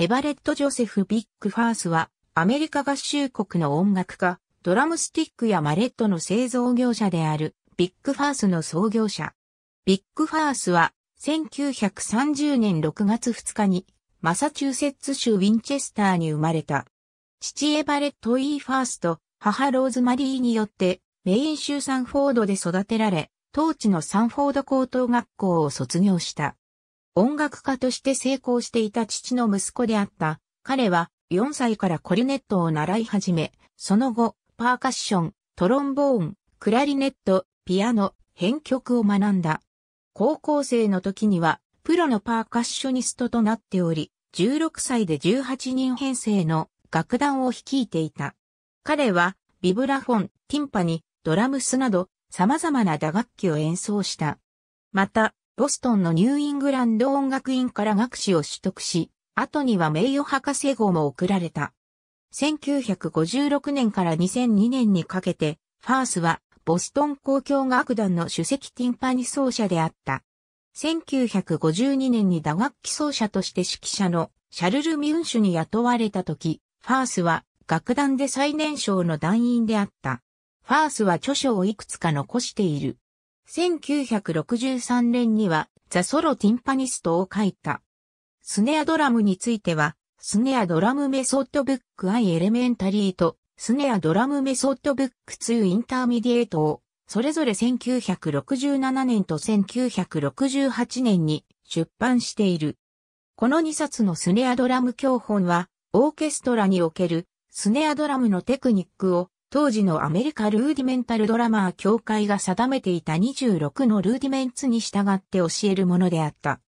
エバレット・ジョセフ・ビッグ・ファースは、アメリカ合衆国の音楽家、ドラムスティックやマレットの製造業者である、ビッグファースの創業者。ビッグファースは、1930年6月2日に、マサチューセッツ州ウィンチェスターに生まれた。父エバレット・イー・ファースと、母ローズマリーによって、メイン州サンフォードで育てられ、当地のサンフォード高等学校を卒業した。音楽家として成功していた父の息子であった。彼は4歳からコリネットを習い始め、その後、パーカッション、トロンボーン、クラリネット、ピアノ、編曲を学んだ。高校生の時には、プロのパーカッショニストとなっており、16歳で18人編成の楽団を率いていた。彼は、ビブラフォン、ティンパニ、ドラムスなど、様々な打楽器を演奏した。また、ボストンのニューイングランド音楽院から学士を取得し、後には名誉博士号も贈られた。1956年から2002年にかけて、ファースはボストン公共楽団の首席ティンパニ奏者であった。1952年に打楽器奏者として指揮者のシャルル・ミュンシュに雇われた時、ファースは楽団で最年少の団員であった。ファースは著書をいくつか残している。1963年にはザ・ソロ・ティンパニストを書いた。スネアドラムについては、スネアドラムメソッドブックアイエレメンタリーと、スネアドラムメソッドブック2インターミディエートを、それぞれ1967年と1968年に出版している。この2冊のスネアドラム教本は、オーケストラにおけるスネアドラムのテクニックを当時のアメリカルーディメンタルドラマー協会が定めていた26のルーディメンツに従って教えるものであった。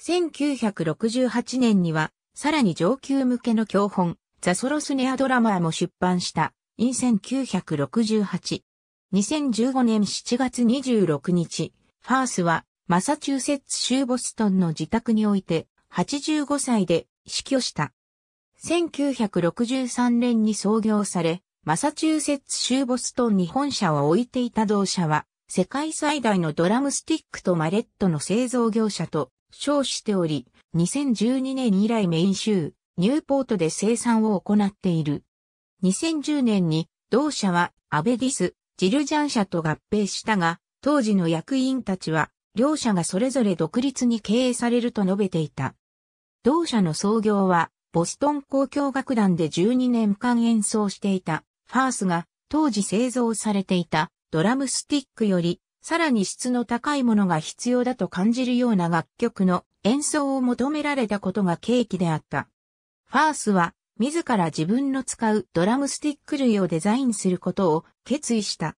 1968年には、さらに上級向けの教本、ザ・ソロスネアドラマーも出版した、イン1968。2015年7月26日、ファースは、マサチューセッツ州ボストンの自宅において、85歳で死去した。1963年に創業され、マサチューセッツ州ボストンに本社を置いていた同社は、世界最大のドラムスティックとマレットの製造業者と称しており、2012年以来メイン州、ニューポートで生産を行っている。2010年に同社はアベディス、ジルジャン社と合併したが、当時の役員たちは、両社がそれぞれ独立に経営されると述べていた。同社の創業は、ボストン交響楽団で12年間演奏していた、ファースが当時製造されていたドラムスティックよりさらに質の高いものが必要だと感じるような楽曲の演奏を求められたことが契機であった。ファースは自ら自分の使うドラムスティック類をデザインすることを決意した。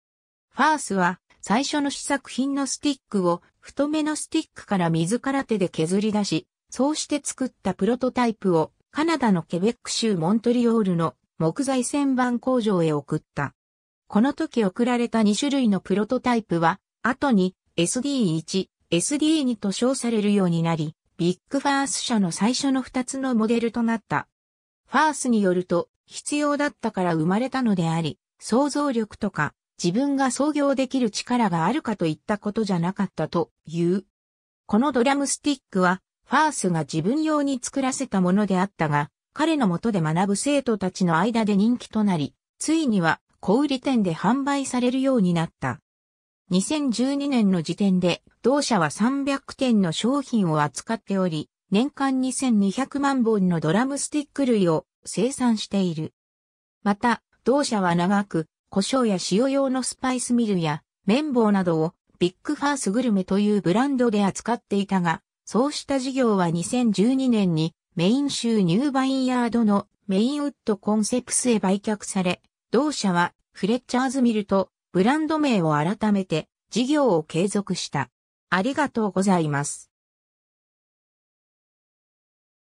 ファースは最初の試作品のスティックを太めのスティックから自ら手で削り出し、そうして作ったプロトタイプをカナダのケベック州モントリオールの木材旋盤工場へ送った。この時送られた2種類のプロトタイプは、後に SD1、SD2 と称されるようになり、ビッグファース社の最初の2つのモデルとなった。ファースによると、必要だったから生まれたのであり、想像力とか、自分が創業できる力があるかといったことじゃなかったという。このドラムスティックは、ファースが自分用に作らせたものであったが、彼のもとで学ぶ生徒たちの間で人気となり、ついには小売店で販売されるようになった。2012年の時点で、同社は300点の商品を扱っており、年間2200万本のドラムスティック類を生産している。また、同社は長く、胡椒や塩用のスパイスミルや綿棒などをビッグファースグルメというブランドで扱っていたが、そうした事業は2012年にメイン州ニューバインヤードのメインウッドコンセプスへ売却され、同社はフレッチャーズミルとブランド名を改めて事業を継続した。ありがとうございます。